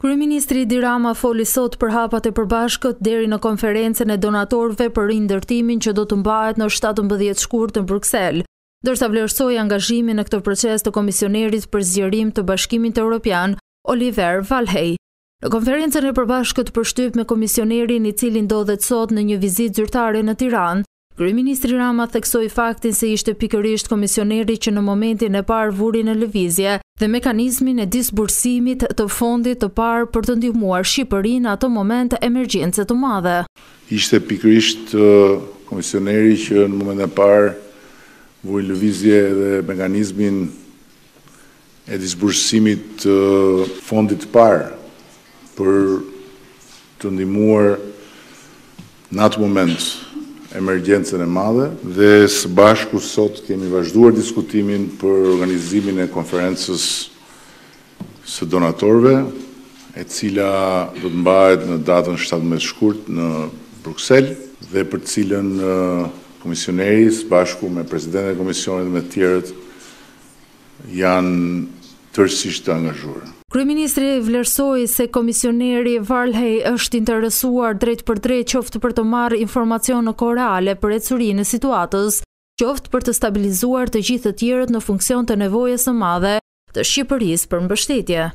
Kryeministri Edi Rama foli sot për hapat e përbashkët deri në konferencën e donatorëve për rindërtimin që do të mbahet në 17 shtator në Bruksel, ndërsa vlerësoi angazhimin në këtë proces të komisionerit për zgjerim të Bashkimit Evropian, Oliver Valhey. Në konferencën e përbashkët për shtyp me komisionerin i cili ndodhet sot në një vizitë zyrtare në Tiranë, Kryeministri Rama theksoi faktin se ishte pikërisht komisioneri që në momentin e parë vuri në lëvizje dhe mekanizmin e disbursimit të fondit të parë për të ndihmuar Shqipërinë atë moment emergjence të madhe. Ishte pikërisht komisioneri që në momentin e parë vuri në lëvizje dhe mekanizmin e disbursimit të fondit të parë për të ndihmuar në atë moment emergjencën e madhe dhe së bashku sot kemi vazhduar diskutimin për organizimin e konferencës së donatorve e cila do të mbajt në datën 17 shkurt në Bruxelles dhe për cilën komisioneri së bashku me prezident e komisionit me tjerët janë tërësisht të angazhurë. Kryeministri vlerësoi se komisioneri Varlhei është interesuar drejt për drejt qoftë për të marrë informacion në kohë reale për ecurinë e situatës, qoftë për të stabilizuar të gjithë të tjerët në funksion të nevojës së madhe të Shqipërisë për mbështetje.